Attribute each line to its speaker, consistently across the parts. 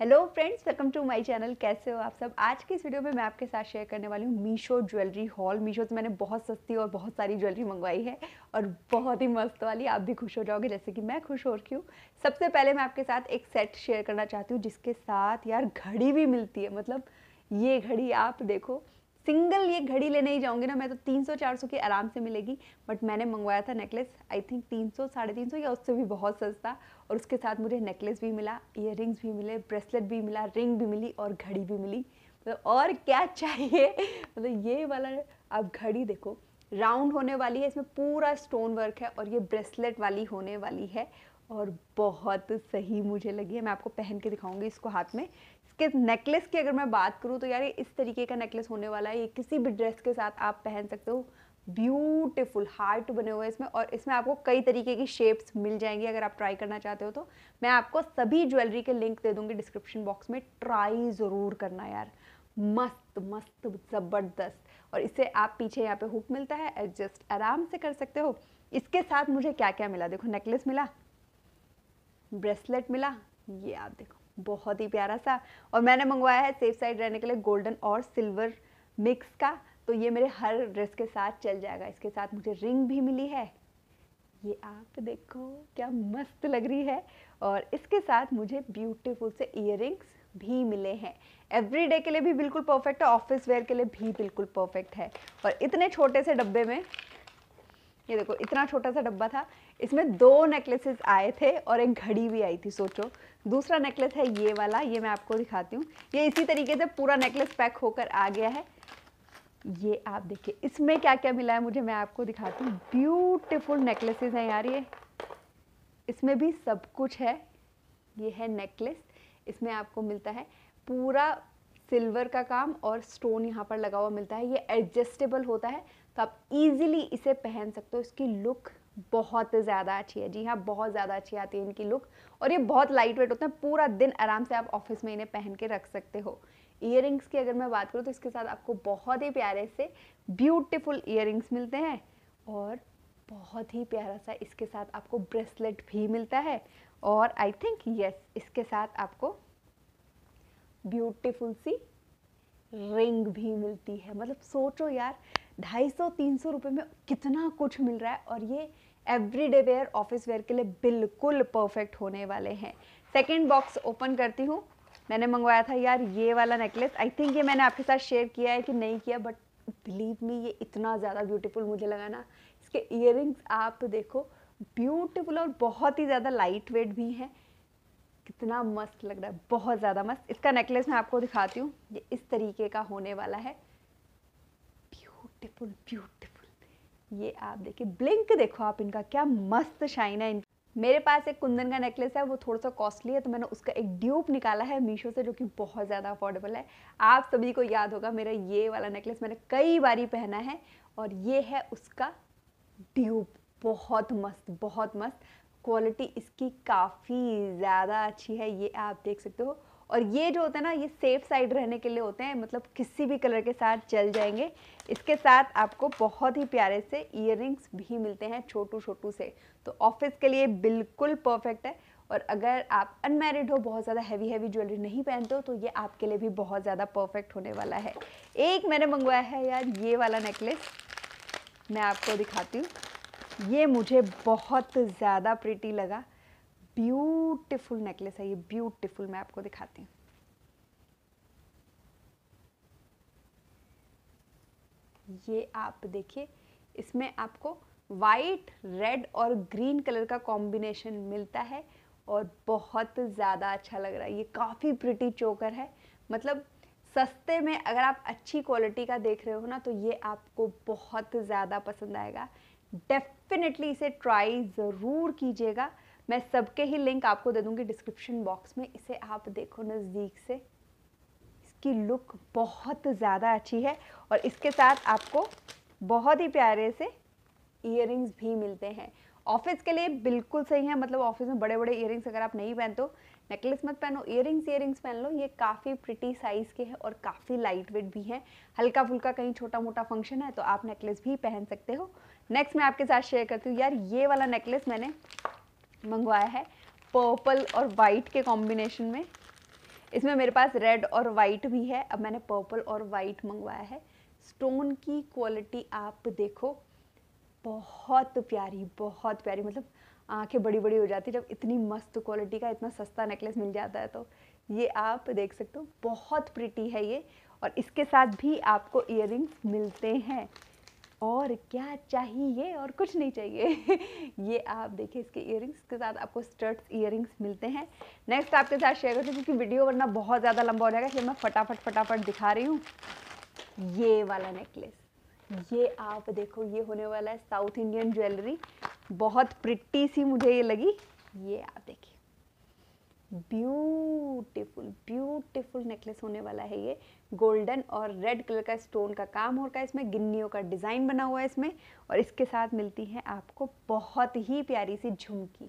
Speaker 1: Hello friends welcome to my channel कैसे हो आप सब आज की इस वीडियो में मैं आपके साथ शेयर करने वाली हूँ मीशो ज्वेलरी हॉल मीशो से मैंने बहुत सस्ती और बहुत सारी ज्वेलरी मंगवाई है और बहुत ही मस्त वाली आप भी खुश हो जाओगे जैसे कि मैं खुश हो रही हूँ सबसे पहले मैं आपके साथ एक सेट शेयर करना चाहती हूँ जिसके साथ यार घड़ी भी मिलती है मतलब ये घड़ी आप देखो सिंगल ये घड़ी लेने ही जाऊंगी ना मैं तो 300 400 की आराम से मिलेगी बट मैंने मंगवाया था नेकलेस आई थिंक 300 साढ़े तीन या उससे भी बहुत सस्ता और उसके साथ मुझे नेकलेस भी मिला इयर भी मिले ब्रेसलेट भी मिला रिंग भी मिली और घड़ी भी मिली मतलब तो और क्या चाहिए मतलब तो ये वाला आप घड़ी देखो राउंड होने वाली है इसमें पूरा स्टोन वर्क है और ये ब्रेसलेट वाली होने वाली है और बहुत सही मुझे लगी है मैं आपको पहन के दिखाऊंगी इसको हाथ में इसके नेकलेस की अगर मैं बात करूँ तो यार ये इस तरीके का नेकलेस होने वाला है ये किसी भी ड्रेस के साथ आप पहन सकते हो ब्यूटिफुल हार्ट बने हुए हैं इसमें और इसमें आपको कई तरीके की शेप्स मिल जाएंगी अगर आप ट्राई करना चाहते हो तो मैं आपको सभी ज्वेलरी के लिंक दे दूंगी डिस्क्रिप्शन बॉक्स में ट्राई ज़रूर करना यार मस्त मस्त ज़बरदस्त और इससे आप पीछे यहाँ पे हुक मिलता है एडजस्ट आराम से कर सकते हो इसके साथ मुझे क्या क्या मिला देखो नेकलेस मिला ब्रेसलेट मिला ये आप देखो बहुत ही प्यारा सा और मैंने मंगवाया है सेफ साइड रहने के लिए गोल्डन और सिल्वर मिक्स का तो ये मेरे हर ड्रेस के साथ चल जाएगा इसके साथ मुझे रिंग भी मिली है ये आप देखो क्या मस्त लग रही है और इसके साथ मुझे ब्यूटीफुल से इयर भी मिले हैं एवरीडे के लिए भी बिल्कुल परफेक्ट है ऑफिस वेयर के लिए भी बिल्कुल परफेक्ट है और इतने छोटे से डब्बे में ये देखो इतना छोटा सा डब्बा था इसमें दो नेकलेसेस आए थे और एक घड़ी भी आई थी सोचो दूसरा नेकलेस है ये वाला ये मैं आपको दिखाती हूँ ये इसी तरीके से पूरा नेकलेस पैक होकर आ गया है ये आप देखिए इसमें क्या क्या मिला है मुझे मैं आपको दिखाती हूँ ब्यूटिफुल नेकलेसेस हैं यार ये इसमें भी सब कुछ है ये है नेकलेस इसमें आपको मिलता है पूरा सिल्वर का काम और स्टोन यहाँ पर लगा हुआ मिलता है ये एडजस्टेबल होता है तो आप इजीली इसे पहन सकते हो इसकी लुक बहुत ज़्यादा अच्छी है जी हाँ बहुत ज़्यादा अच्छी आती है इनकी लुक और ये बहुत लाइट वेट होता है पूरा दिन आराम से आप ऑफिस में इन्हें पहन के रख सकते हो इयर की अगर मैं बात करूँ तो इसके साथ आपको बहुत ही प्यारे से ब्यूटिफुल इयर मिलते हैं और बहुत ही प्यारा सा इसके साथ आपको ब्रेसलेट भी मिलता है और आई थिंक यस इसके साथ आपको ब्यूटिफुल सी रिंग भी मिलती है मतलब सोचो यार ढाई सौ तीन सौ रुपये में कितना कुछ मिल रहा है और ये एवरीडे वेयर ऑफिस वेयर के लिए बिल्कुल परफेक्ट होने वाले हैं सेकेंड बॉक्स ओपन करती हूँ मैंने मंगवाया था यार ये वाला नेकलेस आई थिंक ये मैंने आपके साथ शेयर किया है कि नहीं किया बट बिलीव मी ये इतना ज़्यादा ब्यूटीफुल मुझे लगा ना इसके इयर आप देखो ब्यूटीफुल और बहुत ही ज़्यादा लाइट वेट भी हैं कितना मस्त लग रहा है बहुत ज़्यादा मस्त इसका नेकलेस मैं आपको दिखाती हूँ ये इस तरीके का होने वाला है ब्यूटीफुल ब्यूटीफुल ये आप देखिए ब्लिंक देखो आप इनका क्या मस्त शाइन है मेरे पास एक कुंदन का नेकलेस है वो थोड़ा सा कॉस्टली है तो मैंने उसका एक ड्यूप निकाला है मीशो से जो कि बहुत ज़्यादा अफोर्डेबल है आप सभी को याद होगा मेरा ये वाला नेकलेस मैंने कई बारी पहना है और ये है उसका ड्यूप बहुत मस्त बहुत मस्त क्वालिटी इसकी काफ़ी ज़्यादा अच्छी है ये आप देख सकते हो और ये जो होता है ना ये सेफ साइड रहने के लिए होते हैं मतलब किसी भी कलर के साथ चल जाएंगे इसके साथ आपको बहुत ही प्यारे से इयर भी मिलते हैं छोटू छोटू से तो ऑफिस के लिए बिल्कुल परफेक्ट है और अगर आप अनमेरिड हो बहुत ज़्यादा हैवी हैवी ज्वेलरी नहीं पहनते हो तो ये आपके लिए भी बहुत ज़्यादा परफेक्ट होने वाला है एक मैंने मंगवाया है यार ये वाला नेकलेस मैं आपको दिखाती हूँ ये मुझे बहुत ज़्यादा प्रिटी लगा ब्यूटीफुल नेकलेस है ये ब्यूटीफुल मैं आपको दिखाती हूँ ये आप देखिए इसमें आपको वाइट रेड और ग्रीन कलर का कॉम्बिनेशन मिलता है और बहुत ज़्यादा अच्छा लग रहा है ये काफ़ी प्रिटी चोकर है मतलब सस्ते में अगर आप अच्छी क्वालिटी का देख रहे हो ना तो ये आपको बहुत ज़्यादा पसंद आएगा डेफिनेटली इसे ट्राई ज़रूर कीजिएगा मैं सबके ही लिंक आपको दे दूंगी डिस्क्रिप्शन बॉक्स में इसे आप देखो नज़दीक से इसकी लुक बहुत ज़्यादा अच्छी है और इसके साथ आपको बहुत ही प्यारे से इयर भी मिलते हैं ऑफिस के लिए बिल्कुल सही है मतलब ऑफिस में बड़े बड़े इयर अगर आप नहीं पहनते हो नेकलेस मत पहनो इयर रिंग्स पहन लो ये काफ़ी प्रिटी साइज़ के हैं और काफ़ी लाइट वेट भी हैं हल्का फुल्का कहीं छोटा मोटा फंक्शन है तो आप नेकलेस भी पहन सकते हो नेक्स्ट मैं आपके साथ शेयर करती हूँ यार ये वाला नेकलेस मैंने मंगवाया है पर्पल और वाइट के कॉम्बिनेशन में इसमें मेरे पास रेड और वाइट भी है अब मैंने पर्पल और वाइट मंगवाया है स्टोन की क्वालिटी आप देखो बहुत प्यारी बहुत प्यारी मतलब आंखें बड़ी बड़ी हो जाती है जब इतनी मस्त क्वालिटी का इतना सस्ता नेकलेस मिल जाता है तो ये आप देख सकते हो बहुत प्रिटी है ये और इसके साथ भी आपको इयर मिलते हैं और क्या चाहिए और कुछ नहीं चाहिए ये आप देखिए इसके इयर के साथ आपको स्टर्ट्स इयर मिलते हैं नेक्स्ट आपके साथ शेयर करते हैं क्योंकि वीडियो वरना बहुत ज़्यादा लंबा हो जाएगा इसलिए मैं फटाफट फटाफट दिखा रही हूँ ये वाला नेकलेस ये आप देखो ये होने वाला है साउथ इंडियन ज्वेलरी बहुत प्रिट्टी सी मुझे ये लगी ये आप देखिए ब्यूटीफुल ब्यूटीफुल नेकलेस होने वाला है ये गोल्डन और रेड कलर का स्टोन का काम हो रहा है इसमें गिन्नियों का डिज़ाइन बना हुआ है इसमें और इसके साथ मिलती है आपको बहुत ही प्यारी सी झुमकी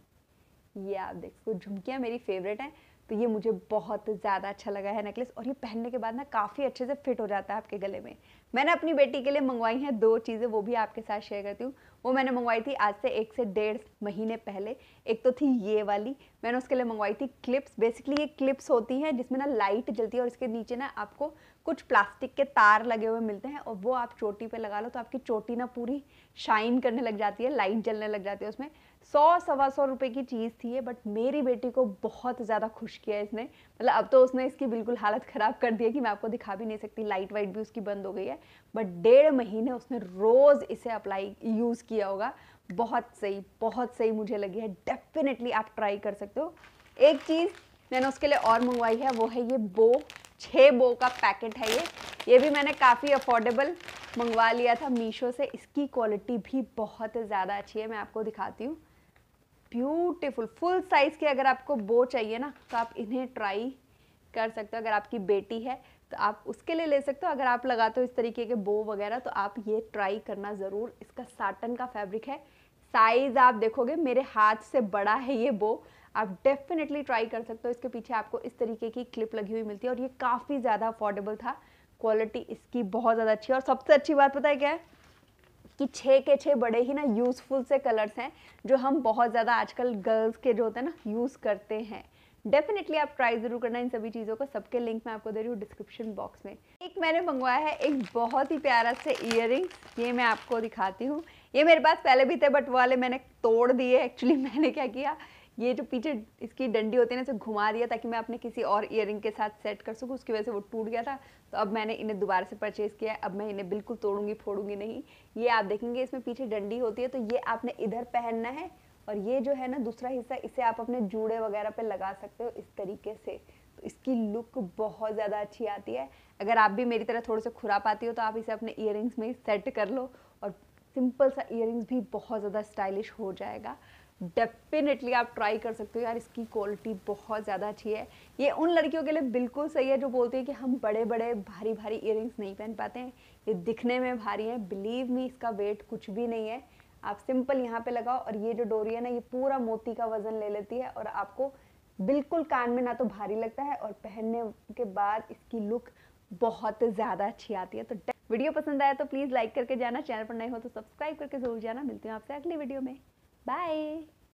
Speaker 1: ये आप देख सकते हो झुमकियाँ मेरी फेवरेट हैं तो ये मुझे बहुत ज़्यादा अच्छा लगा है नेकलेस और ये पहनने के बाद ना काफ़ी अच्छे से फिट हो जाता है आपके गले में मैंने अपनी बेटी के लिए मंगवाई हैं दो चीज़ें वो भी आपके साथ शेयर करती हूँ वो मैंने मंगवाई थी आज से एक से डेढ़ महीने पहले एक तो थी ये वाली मैंने उसके लिए मंगवाई थी क्लिप्स बेसिकली ये क्लिप्स होती हैं जिसमें ना लाइट जलती है और इसके नीचे ना आपको कुछ प्लास्टिक के तार लगे हुए मिलते हैं और वो आप चोटी पे लगा लो तो आपकी चोटी ना पूरी शाइन करने लग जाती है लाइट जलने लग जाती है उसमें सौ सवा सौ रुपये की चीज़ थी ये बट मेरी बेटी को बहुत ज़्यादा खुश किया इसने मतलब अब तो उसने इसकी बिल्कुल हालत ख़राब कर दी है कि मैं आपको दिखा भी नहीं सकती लाइट वाइट भी उसकी बंद हो गई है बट डेढ़ महीने उसने रोज़ इसे अप्लाई यूज़ किया होगा बहुत सही बहुत सही मुझे लगी है डेफिनेटली आप ट्राई कर सकते हो एक चीज़ मैंने उसके लिए और मंगवाई है वो है ये बो छः बो का पैकेट है ये ये भी मैंने काफ़ी अफोर्डेबल मंगवा लिया था मीशो से इसकी क्वालिटी भी बहुत ज़्यादा अच्छी है मैं आपको दिखाती हूँ ब्यूटीफुल फुल साइज़ के अगर आपको बो चाहिए ना तो आप इन्हें ट्राई कर सकते हो अगर आपकी बेटी है तो आप उसके लिए ले सकते हो अगर आप लगाते हो इस तरीके के बो वगैरह तो आप ये ट्राई करना ज़रूर इसका साटन का फैब्रिक है साइज़ आप देखोगे मेरे हाथ से बड़ा है ये बो आप डेफिनेटली ट्राई कर सकते हो इसके पीछे आपको इस तरीके की क्लिप लगी हुई मिलती है और ये काफ़ी ज़्यादा अफोर्डेबल था क्वालिटी इसकी बहुत ज़्यादा अच्छी है और सबसे अच्छी बात पता है क्या है कि छः के छः बड़े ही ना यूज़फुल से कलर्स हैं जो हम बहुत ज़्यादा आजकल गर्ल्स के जो होते हैं ना यूज़ करते हैं डेफिनेटली आप ट्राई ज़रूर करना इन सभी चीज़ों को सबके लिंक मैं आपको दे रही हूँ डिस्क्रिप्शन बॉक्स में एक मैंने मंगवाया है एक बहुत ही प्यारा से इयर ये मैं आपको दिखाती हूँ ये मेरे पास पहले भी थे बट वाले मैंने तोड़ दिए एक्चुअली मैंने क्या किया ये जो पीछे इसकी डंडी होती है ना इसे घुमा दिया ताकि मैं अपने किसी और इयर के साथ सेट कर सकूँ उसकी वजह से वो टूट गया था तो अब मैंने इन्हें दोबारा से परचेज़ किया है अब मैं इन्हें बिल्कुल तोड़ूंगी फोड़ूंगी नहीं ये आप देखेंगे इसमें पीछे डंडी होती है तो ये आपने इधर पहनना है और ये जो है ना दूसरा हिस्सा इसे आप अपने जूड़े वगैरह पे लगा सकते हो इस तरीके से तो इसकी लुक बहुत ज़्यादा अच्छी आती है अगर आप भी मेरी तरह थोड़े से खुराप आती हो तो आप इसे अपने इयर में सेट कर लो और सिंपल सा इयर भी बहुत ज़्यादा स्टाइलिश हो जाएगा डेफिनेटली आप ट्राई कर सकते हो यार इसकी क्वालिटी बहुत ज़्यादा अच्छी है ये उन लड़कियों के लिए बिल्कुल सही है जो बोलती है कि हम बड़े बड़े भारी भारी इयर नहीं पहन पाते हैं ये दिखने में भारी हैं बिलीव मी इसका वेट कुछ भी नहीं है आप सिंपल यहाँ पे लगाओ और ये जो डोरी है ना ये पूरा मोती का वजन ले लेती है और आपको बिल्कुल कान में ना तो भारी लगता है और पहनने के बाद इसकी लुक बहुत ज़्यादा अच्छी आती है तो वीडियो पसंद आया तो प्लीज़ लाइक करके जाना चैनल पर नए हो तो सब्सक्राइब करके जरूर जाना मिलती हूँ आपसे अगली वीडियो में Bye.